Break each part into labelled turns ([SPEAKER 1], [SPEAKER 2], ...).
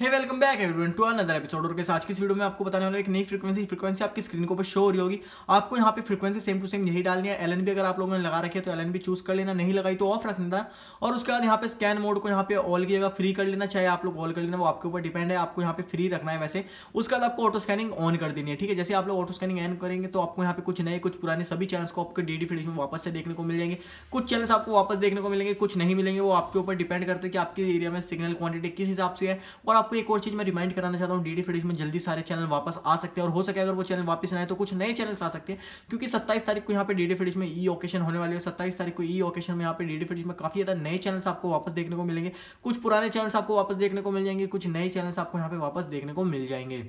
[SPEAKER 1] है welcome back everyone to another episode और आज की इस वीडियो में आपको बताने वाला एक नई फ्रीक्वेंसी फ्रीक्वेंसी आपकी स्क्रीन के ऊपर शो हो रही होगी आपको यहाँ पे फ्रीक्वेंसी सेम टू सेम यही डालनी है एल अगर आप लोगों ने लगा रखी है तो एल चूज कर लेना नहीं लगाई तो ऑफ रख लेना और उसके बाद यहाँ पे स्कैन मोड को यहाँ पे ऑल की जगह फ्री कर लेना चाहे आप लोग ऑल कर लेना वो आपके ऊपर डिपेंड है आपको यहाँ पे फ्री रखना है वैसे उसके बाद आपको ऑटो स्कैनिंग ऑन कर देनी है ठीक है जैसे आप लोग ऑटो स्कैनिंग ऑन करेंगे तो आपको यहाँ पे कुछ नए कुछ पुराने सभी चैनल्स को आपके डी डी में वापस से देखने को मिल जाएंगे कुछ चैनल्स आपको वापस देखने को मिलेंगे कुछ नहीं मिलेंगे वो आपके ऊपर डिपेंड करते हैं कि आपके एरिया में सिग्नल क्वांटिटी किस हिसाब से है और आप आपको एक और चीज़ मैं रिमाइंड कराना चाहता हूँ डी डी में जल्दी सारे चैनल वापस आ सकते हैं और हो सके अगर वो चैनल वापस आए तो कुछ नए चैनल्स आ सकते हैं क्योंकि सत्ताईस तारीख को यहाँ पे डीडी फ्रीडीज में ई ओकेशन होने वाले सत्ताईस तारीख को ई ओकेशन में यहाँ पे डीडी फ्रीडीज में काफ़ी ज़्यादा नए चैनल्स आपको वापस देखने को मिलेंगे कुछ पुराने चैनल्स आपको वापस देखने को मिल जाएंगे कुछ नए चैनल्स आपको यहाँ पे वापस देखने को मिल जाएंगे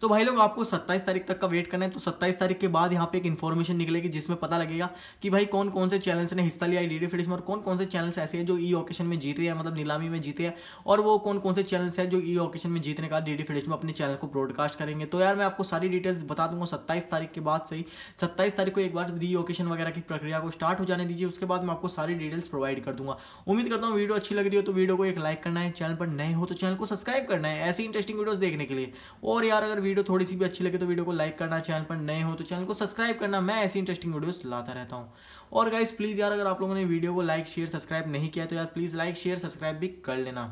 [SPEAKER 1] तो भाई लोग आपको सत्ताईस तारीख तक का वेट करना है तो सत्ताईस तारीख के बाद यहाँ पे एक इन्फॉर्मेशन निकलेगी जिसमें पता लगेगा कि भाई कौन कौन से चैनल्स ने हिस्सा लिया डी डी में और कौन कौन से चैनल्स ऐसे हैं जो ई e ऑकेशन में जीते हैं मतलब नीलामी में जीते हैं और वो कौन कौन से चैनल्स हैं जो ई e ऑकेशन में जीतने का डी डी में अपने चैनल को ब्रॉडकास्ट करेंगे तो यार मैं आपको सारी डिटेल्स बता दूंगा सत्ताईस तारीख के बाद सही सत्ताईस तारीख को एक बार री ऑकेशन वगैरह की प्रक्रिया को स्टार्ट हो जाने दीजिए उसके बाद मैं आपको सारी डिटेल्स प्रोवाइड कर दूंगा उम्मीद करता हूँ वीडियो अच्छी लग रही हो तो वीडियो को एक लाइक करना है चैनल पर नए हो तो चैनल को सब्सक्राइब करना है ऐसी इंटरेस्टिंग वीडियोस देखने के लिए और यार अगर वीडियो थोड़ी सी भी अच्छी लगे तो वीडियो को लाइक करना चैनल पर नए हो तो चैनल को सब्सक्राइब करना मैं ऐसी इंटरेस्टिंग वीडियोस लाता रहता हूँ और गाइज प्लीज़ यार अगर आप लोगों ने वीडियो को लाइक शेयर सब्सक्राइब नहीं किया तो यार प्लीज़ लाइक शेयर सब्सक्राइब भी कर लेना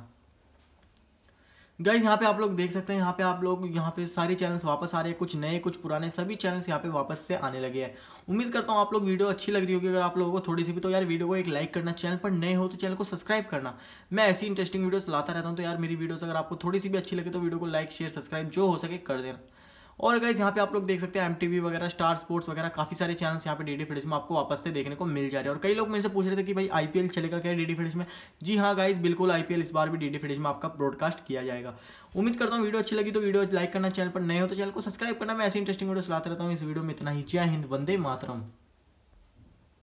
[SPEAKER 1] गाइज यहाँ पे आप लोग देख सकते हैं यहाँ पे आप लोग यहाँ पे सारे चैनल्स वापस आ रहे हैं कुछ नए कुछ पुराने सभी चैनल्स यहाँ पे वापस से आने लगे हैं उम्मीद करता हूँ आप लोग वीडियो अच्छी लग रही होगी अगर आप लोगों को थोड़ी सी भी तो यार वीडियो को एक लाइक करना चैनल पर नए हो तो चैनल को सब्सक्राइब करना मैं ऐसी इंटरेस्टिंग वीडियो लाता रहता हूँ तो यार मेरी वीडियो अगर आपको थोड़ी सी भी अच्छी लगे तो वीडियो को लाइक शेयर सब्सक्राइब जो हो सके कर देना और गाइज यहाँ पे आप लोग देख सकते हैं एम वगैरह स्टार स्पोर्ट्स वगैरह काफी सारे चैनल्स यहाँ पे डी डी में आपको वापस से देखने को मिल जा रहे हैं और कई लोग मेरे से पूछ रहे थे कि भाई आईपीएल चलेगा क्या डी डी में जी हाँ गाइज बिल्कुल आईपीएल इस बार भी डी डी में आपका ब्रॉडकास्ट किया जाएगा उम्मीद करता हूँ वीडियो अच्छी लगी तो वीडियो लाइक करना चैनल पर नए हो तो चैनल को सब्सक्राइब करना मैं ऐसी इंटरेस्टिंग वीडियो चलाते रहता हूँ इस वीडियो में इतना ही जय हिंद वंदे मातरम